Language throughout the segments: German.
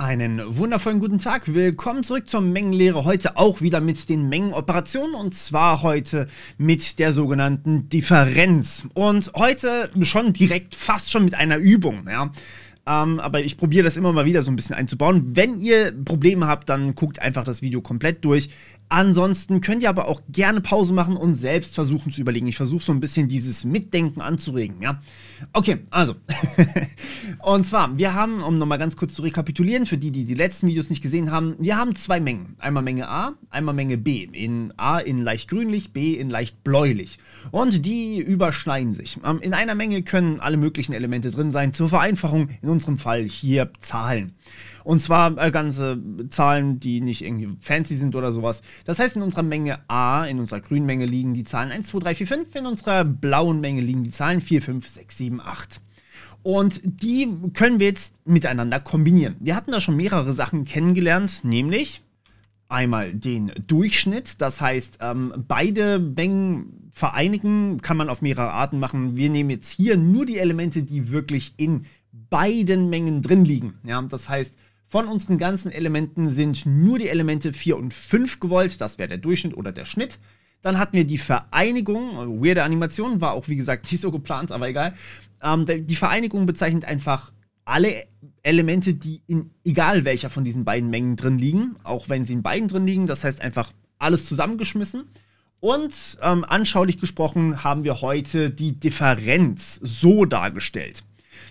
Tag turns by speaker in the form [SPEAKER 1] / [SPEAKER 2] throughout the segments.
[SPEAKER 1] Einen wundervollen guten Tag. Willkommen zurück zur Mengenlehre. Heute auch wieder mit den Mengenoperationen und zwar heute mit der sogenannten Differenz. Und heute schon direkt fast schon mit einer Übung. Ja. Ähm, aber ich probiere das immer mal wieder so ein bisschen einzubauen. Wenn ihr Probleme habt, dann guckt einfach das Video komplett durch. Ansonsten könnt ihr aber auch gerne Pause machen und selbst versuchen zu überlegen. Ich versuche so ein bisschen dieses Mitdenken anzuregen, ja. Okay, also. und zwar, wir haben, um nochmal ganz kurz zu rekapitulieren, für die, die die letzten Videos nicht gesehen haben, wir haben zwei Mengen. Einmal Menge A, einmal Menge B. In A in leicht grünlich, B in leicht bläulich. Und die überschneiden sich. Ähm, in einer Menge können alle möglichen Elemente drin sein. Zur Vereinfachung in unserem Fall hier Zahlen. Und zwar äh, ganze Zahlen, die nicht irgendwie fancy sind oder sowas. Das heißt, in unserer Menge A, in unserer grünen Menge liegen die Zahlen 1, 2, 3, 4, 5. In unserer blauen Menge liegen die Zahlen 4, 5, 6, 7, 8. Und die können wir jetzt miteinander kombinieren. Wir hatten da schon mehrere Sachen kennengelernt, nämlich einmal den Durchschnitt. Das heißt, ähm, beide Mengen vereinigen kann man auf mehrere Arten machen. Wir nehmen jetzt hier nur die Elemente, die wirklich in beiden Mengen drin liegen. Ja, das heißt, von unseren ganzen Elementen sind nur die Elemente 4 und 5 gewollt. Das wäre der Durchschnitt oder der Schnitt. Dann hatten wir die Vereinigung. Weirde Animation war auch, wie gesagt, nicht so geplant, aber egal. Ähm, die Vereinigung bezeichnet einfach alle Elemente, die in egal welcher von diesen beiden Mengen drin liegen, auch wenn sie in beiden drin liegen, das heißt einfach alles zusammengeschmissen. Und ähm, anschaulich gesprochen haben wir heute die Differenz so dargestellt.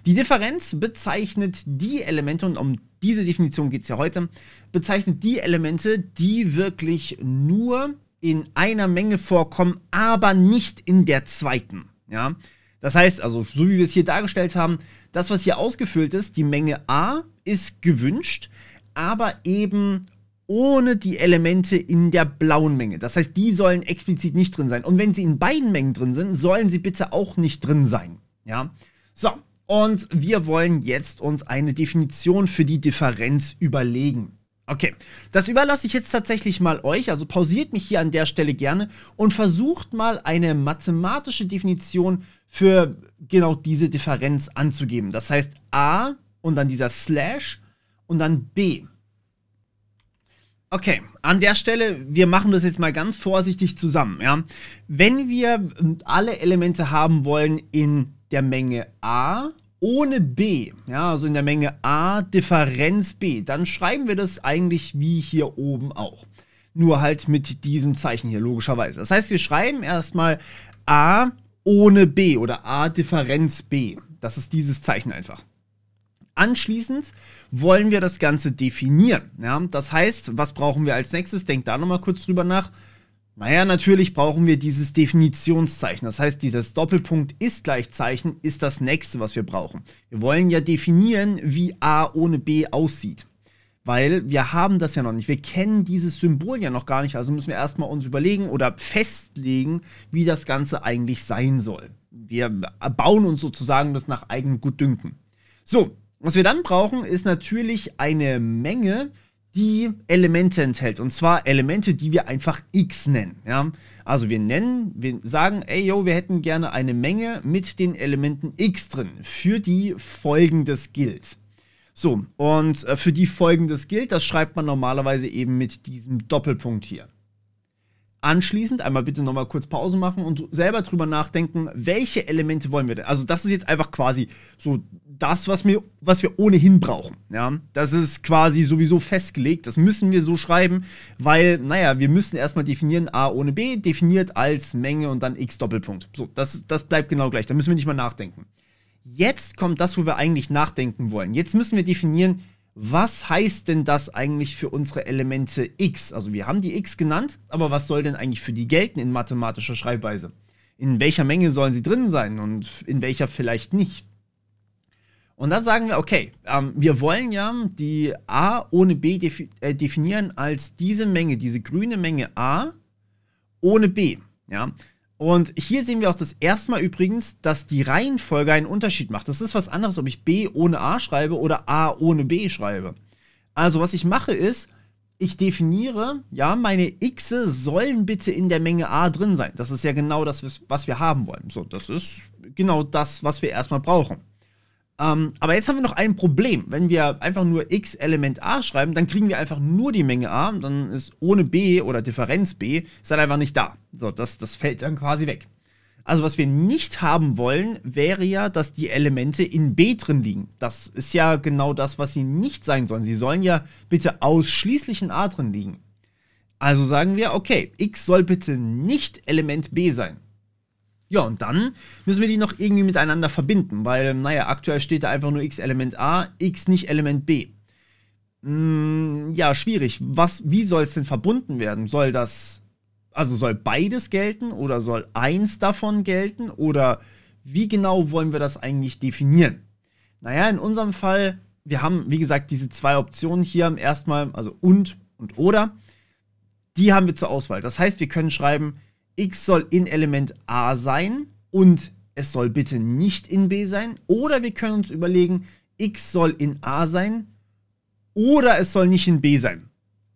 [SPEAKER 1] Die Differenz bezeichnet die Elemente, und um diese Definition geht es ja heute, bezeichnet die Elemente, die wirklich nur in einer Menge vorkommen, aber nicht in der zweiten. Ja? Das heißt also, so wie wir es hier dargestellt haben, das, was hier ausgefüllt ist, die Menge A ist gewünscht, aber eben ohne die Elemente in der blauen Menge. Das heißt, die sollen explizit nicht drin sein. Und wenn sie in beiden Mengen drin sind, sollen sie bitte auch nicht drin sein. Ja? So, und wir wollen jetzt uns eine Definition für die Differenz überlegen. Okay, das überlasse ich jetzt tatsächlich mal euch. Also pausiert mich hier an der Stelle gerne und versucht mal eine mathematische Definition für genau diese Differenz anzugeben. Das heißt a und dann dieser Slash und dann b. Okay, an der Stelle, wir machen das jetzt mal ganz vorsichtig zusammen. Ja? Wenn wir alle Elemente haben wollen in der Menge a ohne B, ja, also in der Menge A, Differenz B, dann schreiben wir das eigentlich wie hier oben auch. Nur halt mit diesem Zeichen hier, logischerweise. Das heißt, wir schreiben erstmal A ohne B oder A Differenz B. Das ist dieses Zeichen einfach. Anschließend wollen wir das Ganze definieren. Ja? Das heißt, was brauchen wir als nächstes? Denkt da nochmal kurz drüber nach. Naja, natürlich brauchen wir dieses Definitionszeichen. Das heißt, dieses Doppelpunkt ist gleich Zeichen ist das nächste, was wir brauchen. Wir wollen ja definieren, wie A ohne B aussieht. Weil wir haben das ja noch nicht. Wir kennen dieses Symbol ja noch gar nicht. Also müssen wir erstmal uns überlegen oder festlegen, wie das Ganze eigentlich sein soll. Wir bauen uns sozusagen das nach eigenem Gutdünken. So, was wir dann brauchen, ist natürlich eine Menge die Elemente enthält. Und zwar Elemente, die wir einfach x nennen. Ja? Also wir nennen, wir sagen, ey yo, wir hätten gerne eine Menge mit den Elementen x drin, für die folgendes gilt. So, und äh, für die folgendes gilt, das schreibt man normalerweise eben mit diesem Doppelpunkt hier anschließend einmal bitte nochmal kurz Pause machen und selber drüber nachdenken, welche Elemente wollen wir denn? Also das ist jetzt einfach quasi so das, was wir, was wir ohnehin brauchen. Ja? Das ist quasi sowieso festgelegt, das müssen wir so schreiben, weil, naja, wir müssen erstmal definieren a ohne b, definiert als Menge und dann x Doppelpunkt. So, das, das bleibt genau gleich, da müssen wir nicht mal nachdenken. Jetzt kommt das, wo wir eigentlich nachdenken wollen. Jetzt müssen wir definieren, was heißt denn das eigentlich für unsere Elemente x? Also wir haben die x genannt, aber was soll denn eigentlich für die gelten in mathematischer Schreibweise? In welcher Menge sollen sie drin sein und in welcher vielleicht nicht? Und da sagen wir, okay, ähm, wir wollen ja die a ohne b defi äh, definieren als diese Menge, diese grüne Menge a ohne b. Ja, und hier sehen wir auch das erste Mal übrigens, dass die Reihenfolge einen Unterschied macht. Das ist was anderes, ob ich B ohne A schreibe oder A ohne B schreibe. Also was ich mache ist, ich definiere, ja, meine X sollen bitte in der Menge A drin sein. Das ist ja genau das, was wir haben wollen. So, das ist genau das, was wir erstmal brauchen. Ähm, aber jetzt haben wir noch ein Problem. Wenn wir einfach nur x Element a schreiben, dann kriegen wir einfach nur die Menge a. Dann ist ohne b oder Differenz b ist dann einfach nicht da. So, das, das fällt dann quasi weg. Also was wir nicht haben wollen, wäre ja, dass die Elemente in B drin liegen. Das ist ja genau das, was sie nicht sein sollen. Sie sollen ja bitte ausschließlich in A drin liegen. Also sagen wir, okay, x soll bitte nicht Element B sein. Ja, und dann müssen wir die noch irgendwie miteinander verbinden, weil, naja, aktuell steht da einfach nur x Element A, x nicht Element B. Hm, ja, schwierig. Was, wie soll es denn verbunden werden? Soll das, also soll beides gelten oder soll eins davon gelten oder wie genau wollen wir das eigentlich definieren? Naja, in unserem Fall, wir haben, wie gesagt, diese zwei Optionen hier erstmal, also und und oder, die haben wir zur Auswahl. Das heißt, wir können schreiben, x soll in Element A sein und es soll bitte nicht in B sein. Oder wir können uns überlegen, x soll in A sein oder es soll nicht in B sein.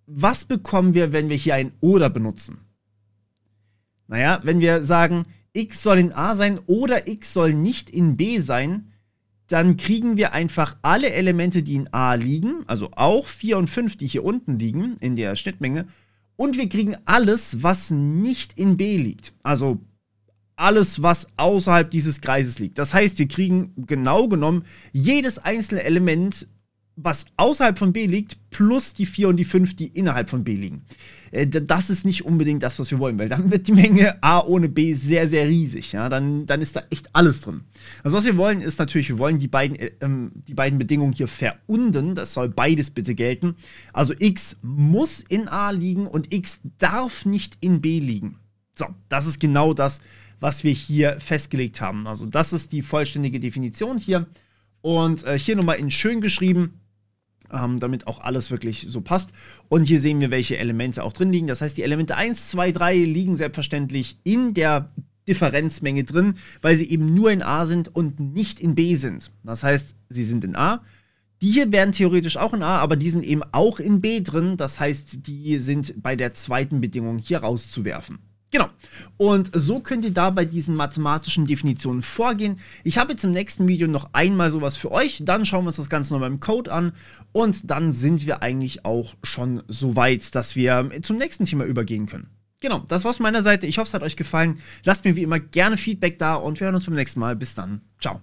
[SPEAKER 1] Was bekommen wir, wenn wir hier ein oder benutzen? Naja, wenn wir sagen, x soll in A sein oder x soll nicht in B sein, dann kriegen wir einfach alle Elemente, die in A liegen, also auch 4 und 5, die hier unten liegen in der Schnittmenge, und wir kriegen alles, was nicht in B liegt. Also alles, was außerhalb dieses Kreises liegt. Das heißt, wir kriegen genau genommen jedes einzelne Element was außerhalb von B liegt, plus die 4 und die 5, die innerhalb von B liegen. Äh, das ist nicht unbedingt das, was wir wollen, weil dann wird die Menge A ohne B sehr, sehr riesig. Ja? Dann, dann ist da echt alles drin. Also was wir wollen, ist natürlich, wir wollen die beiden, äh, ähm, die beiden Bedingungen hier verunden. Das soll beides bitte gelten. Also x muss in A liegen und x darf nicht in B liegen. So, das ist genau das, was wir hier festgelegt haben. Also das ist die vollständige Definition hier. Und äh, hier nochmal in schön geschrieben ähm, damit auch alles wirklich so passt. Und hier sehen wir, welche Elemente auch drin liegen. Das heißt, die Elemente 1, 2, 3 liegen selbstverständlich in der Differenzmenge drin, weil sie eben nur in A sind und nicht in B sind. Das heißt, sie sind in A. Die hier wären theoretisch auch in A, aber die sind eben auch in B drin. Das heißt, die sind bei der zweiten Bedingung hier rauszuwerfen. Genau. Und so könnt ihr da bei diesen mathematischen Definitionen vorgehen. Ich habe jetzt im nächsten Video noch einmal sowas für euch. Dann schauen wir uns das Ganze noch beim Code an. Und dann sind wir eigentlich auch schon so weit, dass wir zum nächsten Thema übergehen können. Genau, das war's von meiner Seite. Ich hoffe, es hat euch gefallen. Lasst mir wie immer gerne Feedback da und wir hören uns beim nächsten Mal. Bis dann. Ciao.